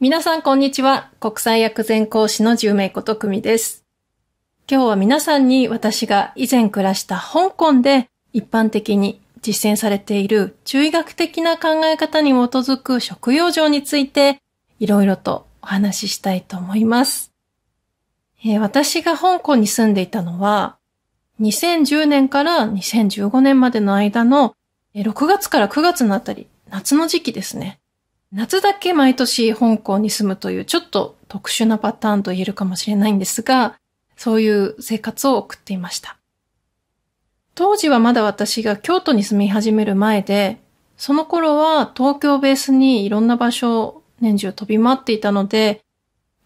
皆さん、こんにちは。国際薬膳講師の十名ことくみです。今日は皆さんに私が以前暮らした香港で一般的に実践されている中医学的な考え方に基づく食用場についていろいろとお話ししたいと思います、えー、私が香港に住んでいたのは2010年から2015年までの間の6月から9月のあたり、夏の時期ですね。夏だけ毎年香港に住むというちょっと特殊なパターンと言えるかもしれないんですが、そういう生活を送っていました。当時はまだ私が京都に住み始める前で、その頃は東京ベースにいろんな場所を年中飛び回っていたので、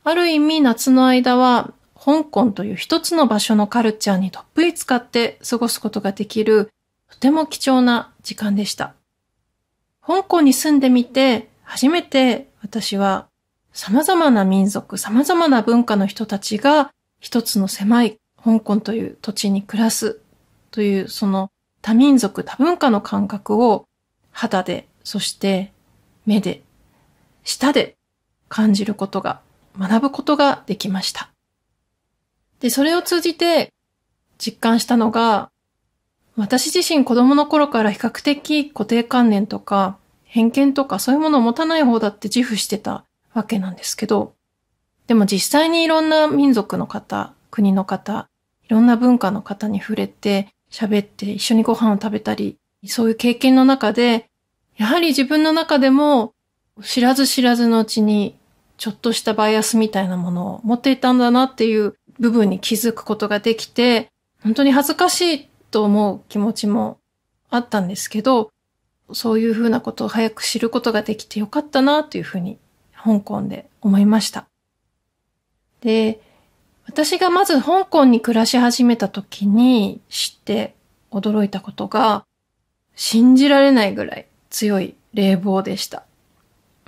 ある意味夏の間は香港という一つの場所のカルチャーにどっぷり使って過ごすことができるとても貴重な時間でした。香港に住んでみて初めて私は様々な民族、様々な文化の人たちが一つの狭い香港という土地に暮らすというその多民族、多文化の感覚を肌で、そして目で、舌で感じることが、学ぶことができました。で、それを通じて実感したのが、私自身子供の頃から比較的固定観念とか偏見とかそういうものを持たない方だって自負してたわけなんですけど、でも実際にいろんな民族の方、国の方、いろんな文化の方に触れて、喋って一緒にご飯を食べたり、そういう経験の中で、やはり自分の中でも知らず知らずのうちにちょっとしたバイアスみたいなものを持っていたんだなっていう部分に気づくことができて、本当に恥ずかしいと思う気持ちもあったんですけど、そういうふうなことを早く知ることができてよかったなというふうに香港で思いました。で、私がまず香港に暮らし始めた時に知って驚いたことが、信じられないぐらい強い冷房でした。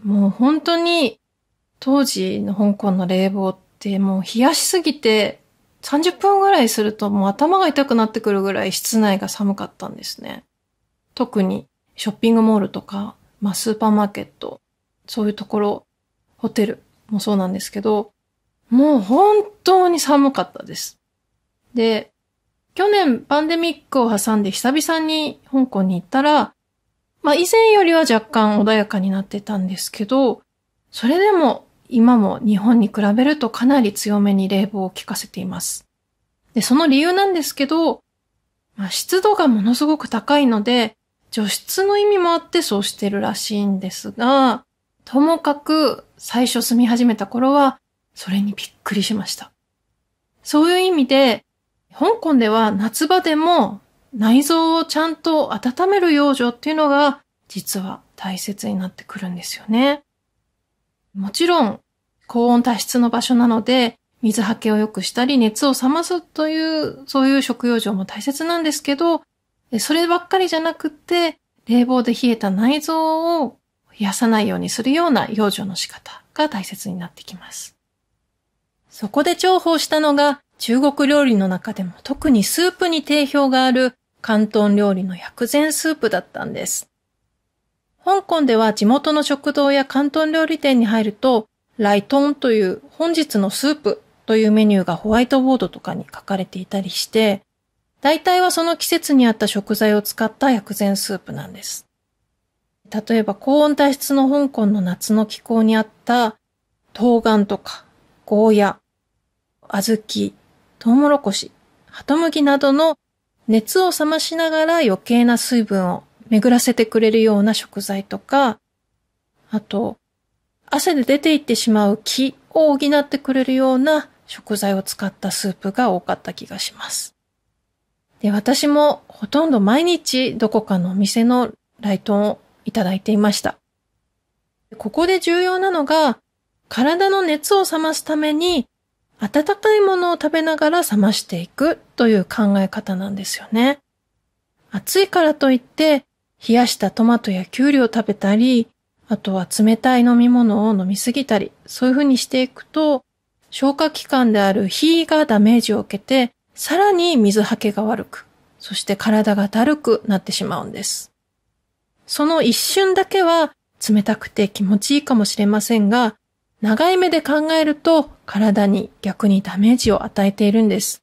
もう本当に当時の香港の冷房ってもう冷やしすぎて30分ぐらいするともう頭が痛くなってくるぐらい室内が寒かったんですね。特にショッピングモールとか、まあスーパーマーケット、そういうところ、ホテルもそうなんですけど、もう本当に寒かったです。で、去年パンデミックを挟んで久々に香港に行ったら、まあ以前よりは若干穏やかになってたんですけど、それでも今も日本に比べるとかなり強めに冷房を効かせています。で、その理由なんですけど、まあ、湿度がものすごく高いので、除湿の意味もあってそうしてるらしいんですが、ともかく最初住み始めた頃はそれにびっくりしました。そういう意味で、香港では夏場でも内臓をちゃんと温める養生っていうのが実は大切になってくるんですよね。もちろん高温多湿の場所なので水はけを良くしたり熱を冷ますというそういう食用場も大切なんですけどそればっかりじゃなくて冷房で冷えた内臓を冷やさないようにするような養生の仕方が大切になってきます。そこで重宝したのが中国料理の中でも特にスープに定評がある広東料理の薬膳スープだったんです。香港では地元の食堂や広東料理店に入ると、ライトンという本日のスープというメニューがホワイトボードとかに書かれていたりして、大体はその季節に合った食材を使った薬膳スープなんです。例えば高温多湿の香港の夏の気候に合った冬瓜とかゴーヤ、小豆、トウモロコシ、ハトムギなどの熱を冷ましながら余計な水分を巡らせてくれるような食材とか、あと、汗で出ていってしまう気を補ってくれるような食材を使ったスープが多かった気がします。で、私もほとんど毎日どこかのお店のライトンをいただいていました。ここで重要なのが体の熱を冷ますために、温かいものを食べながら冷ましていくという考え方なんですよね。暑いからといって、冷やしたトマトやきゅうりを食べたり、あとは冷たい飲み物を飲みすぎたり、そういうふうにしていくと、消化器官である火がダメージを受けて、さらに水はけが悪く、そして体がだるくなってしまうんです。その一瞬だけは冷たくて気持ちいいかもしれませんが、長い目で考えると体に逆にダメージを与えているんです。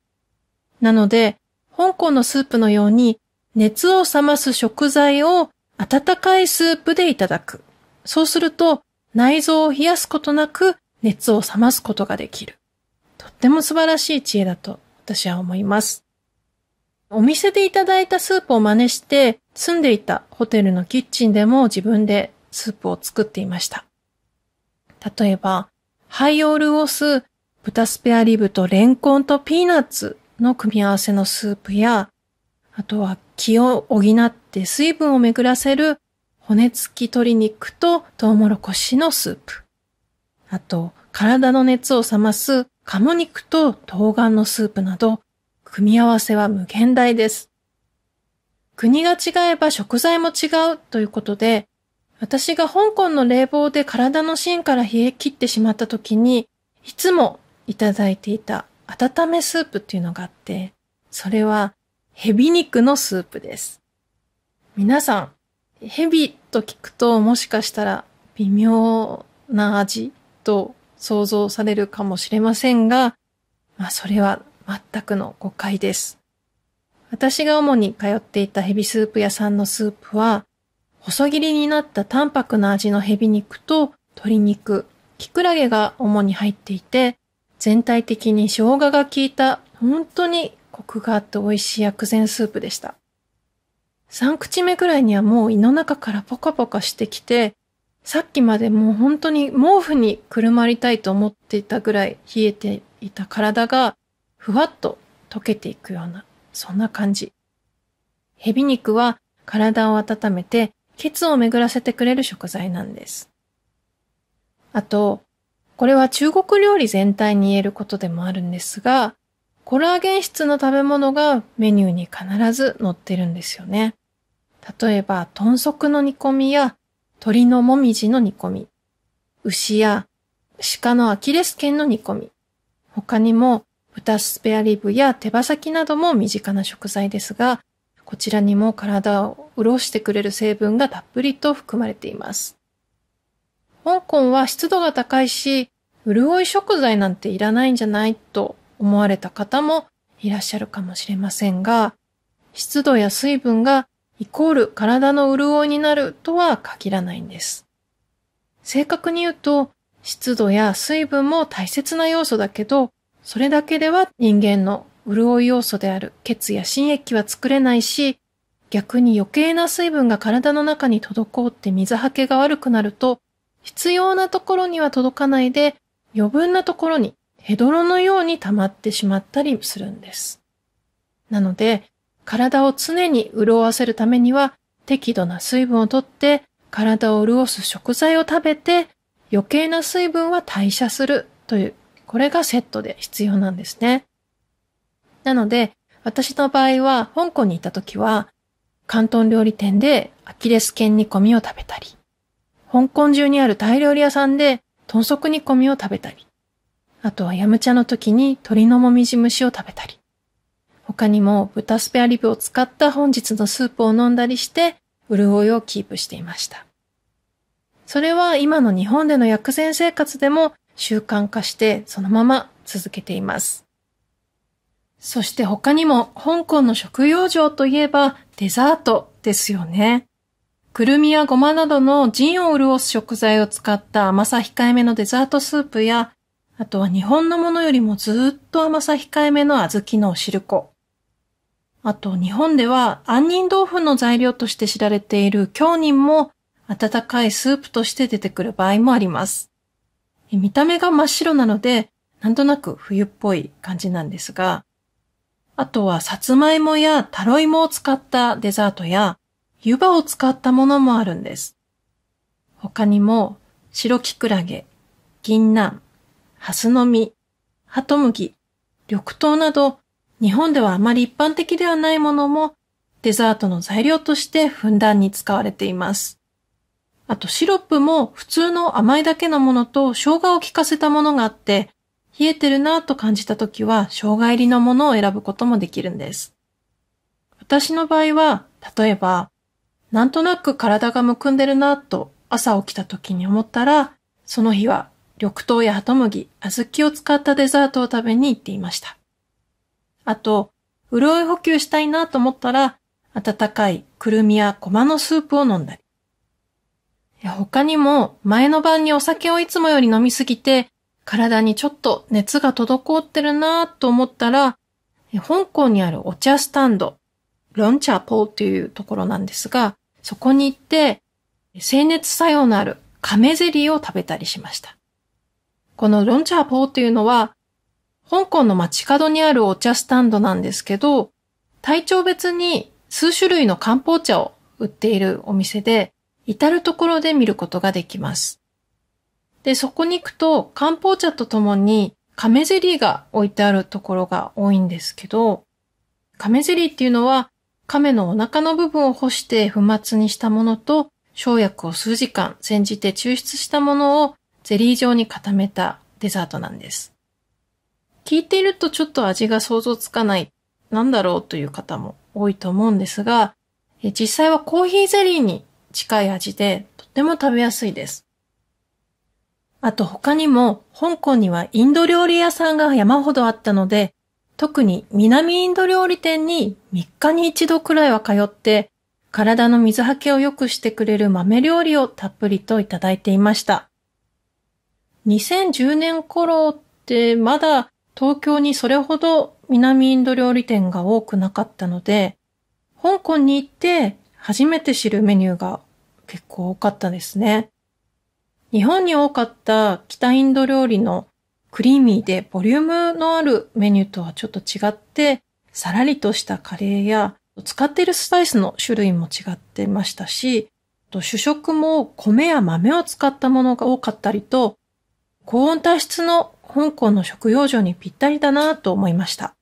なので、香港のスープのように熱を冷ます食材を温かいスープでいただく。そうすると内臓を冷やすことなく熱を冷ますことができる。とっても素晴らしい知恵だと私は思います。お店でいただいたスープを真似して住んでいたホテルのキッチンでも自分でスープを作っていました。例えば、ハイオールオス、豚スペアリブとレンコンとピーナッツの組み合わせのスープや、あとは気を補って水分を巡らせる骨付き鶏肉とトウモロコシのスープ。あと、体の熱を冷ます鴨肉と冬瓜のスープなど、組み合わせは無限大です。国が違えば食材も違うということで、私が香港の冷房で体の芯から冷え切ってしまった時に、いつもいただいていた温めスープっていうのがあって、それはヘビ肉のスープです。皆さん、ヘビと聞くともしかしたら微妙な味と想像されるかもしれませんが、まあそれは全くの誤解です。私が主に通っていたヘビスープ屋さんのスープは、細切りになった淡白な味のヘビ肉と鶏肉、キクラゲが主に入っていて、全体的に生姜が効いた本当にコクがあって美味しい薬膳スープでした。3口目くらいにはもう胃の中からポカポカしてきて、さっきまでもう本当に毛布にくるまりたいと思っていたぐらい冷えていた体がふわっと溶けていくような、そんな感じ。ヘビ肉は体を温めてケツを巡らせてくれる食材なんです。あと、これは中国料理全体に言えることでもあるんですが、コラーゲン質の食べ物がメニューに必ず載ってるんですよね。例えば、豚足の煮込みや鳥のもみじの煮込み、牛や鹿のアキレス腱の煮込み、他にも豚スペアリブや手羽先なども身近な食材ですが、こちらにも体を潤してくれる成分がたっぷりと含まれています。香港は湿度が高いし、潤い食材なんていらないんじゃないと思われた方もいらっしゃるかもしれませんが、湿度や水分がイコール体の潤いになるとは限らないんです。正確に言うと、湿度や水分も大切な要素だけど、それだけでは人間の潤い要素である血や心液は作れないし、逆に余計な水分が体の中に滞って水はけが悪くなると、必要なところには届かないで、余分なところにヘドロのように溜まってしまったりするんです。なので、体を常に潤わせるためには、適度な水分をとって、体を潤す食材を食べて、余計な水分は代謝するという、これがセットで必要なんですね。なので、私の場合は、香港にいた時は、広東料理店でアキレス腱煮込みを食べたり、香港中にあるタイ料理屋さんで豚足煮込みを食べたり、あとはヤムチャの時に鶏のもみじ蒸しを食べたり、他にも豚スペアリブを使った本日のスープを飲んだりして、潤いをキープしていました。それは今の日本での薬膳生活でも習慣化してそのまま続けています。そして他にも香港の食用場といえばデザートですよね。くるみやごまなどのジンを潤す食材を使った甘さ控えめのデザートスープや、あとは日本のものよりもずっと甘さ控えめの小豆のお汁粉。あと日本では杏仁豆腐の材料として知られている京仁も温かいスープとして出てくる場合もあります。見た目が真っ白なので、なんとなく冬っぽい感じなんですが、あとはさつまいもやタロイモを使ったデザートや、湯葉を使ったものもあるんです。他にも、白キクラゲ、銀杏、ハスの実、ハトムギ、緑豆など、日本ではあまり一般的ではないものも、デザートの材料としてふんだんに使われています。あとシロップも普通の甘いだけのものと生姜を効かせたものがあって、冷えてるなぁと感じた時は、生姜入りのものを選ぶこともできるんです。私の場合は、例えば、なんとなく体がむくんでるなぁと朝起きた時に思ったら、その日は緑豆やハトムギ、小豆を使ったデザートを食べに行っていました。あと、潤い補給したいなと思ったら、温かいくるみやごまのスープを飲んだり。他にも、前の晩にお酒をいつもより飲みすぎて、体にちょっと熱が滞ってるなと思ったら、香港にあるお茶スタンド、ロンチャポーというところなんですが、そこに行って、清熱作用のある亀ゼリーを食べたりしました。このロンチャーポーっていうのは、香港の街角にあるお茶スタンドなんですけど、体調別に数種類の漢方茶を売っているお店で、至るところで見ることができます。で、そこに行くと、漢方茶とともに、亀ゼリーが置いてあるところが多いんですけど、亀ゼリーっていうのは、亀のお腹の部分を干して粉末にしたものと、生薬を数時間煎じて抽出したものをゼリー状に固めたデザートなんです。聞いているとちょっと味が想像つかない、なんだろうという方も多いと思うんですが、実際はコーヒーゼリーに近い味でとても食べやすいです。あと他にも香港にはインド料理屋さんが山ほどあったので、特に南インド料理店に3日に1度くらいは通って、体の水はけを良くしてくれる豆料理をたっぷりといただいていました。2010年頃ってまだ東京にそれほど南インド料理店が多くなかったので、香港に行って初めて知るメニューが結構多かったですね。日本に多かった北インド料理のクリーミーでボリュームのあるメニューとはちょっと違って、さらりとしたカレーや、使っているスパイスの種類も違ってましたし、主食も米や豆を使ったものが多かったりと、高温多湿の香港の食用場にぴったりだなと思いました。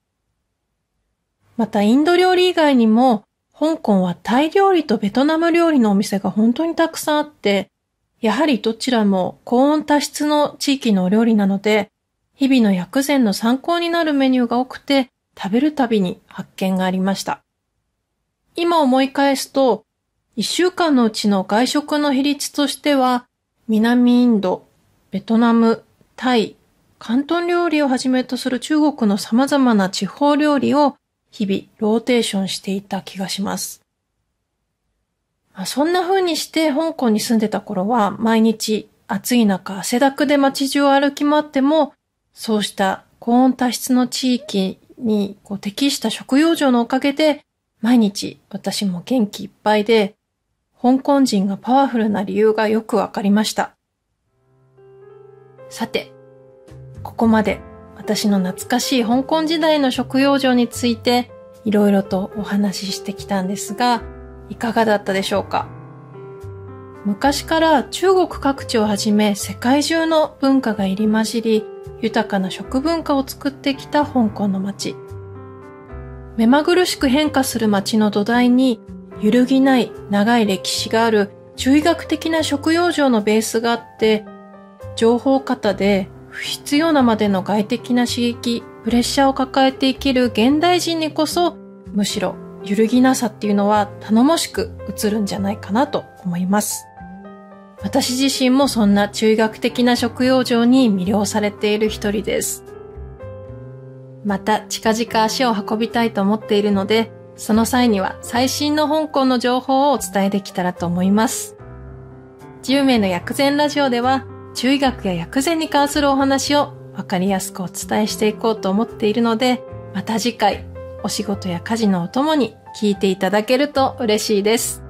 またインド料理以外にも、香港はタイ料理とベトナム料理のお店が本当にたくさんあって、やはりどちらも高温多湿の地域のお料理なので、日々の薬膳の参考になるメニューが多くて、食べるたびに発見がありました。今思い返すと、一週間のうちの外食の比率としては、南インド、ベトナム、タイ、広東料理をはじめとする中国の様々な地方料理を日々ローテーションしていた気がします。そんな風にして香港に住んでた頃は毎日暑い中汗だくで街中を歩き回ってもそうした高温多湿の地域にこう適した食用場のおかげで毎日私も元気いっぱいで香港人がパワフルな理由がよくわかりました。さて、ここまで私の懐かしい香港時代の食用場についていろいろとお話ししてきたんですが、いかがだったでしょうか昔から中国各地をはじめ世界中の文化が入り混じり豊かな食文化を作ってきた香港の街。目まぐるしく変化する街の土台に揺るぎない長い歴史がある中医学的な食用場のベースがあって情報型で不必要なまでの外的な刺激、プレッシャーを抱えて生きる現代人にこそむしろ揺るぎなさっていうのは頼もしく映るんじゃないかなと思います。私自身もそんな中学的な食用場に魅了されている一人です。また近々足を運びたいと思っているので、その際には最新の香港の情報をお伝えできたらと思います。10名の薬膳ラジオでは、中医学や薬膳に関するお話をわかりやすくお伝えしていこうと思っているので、また次回お仕事や家事のお供に聞いていただけると嬉しいです。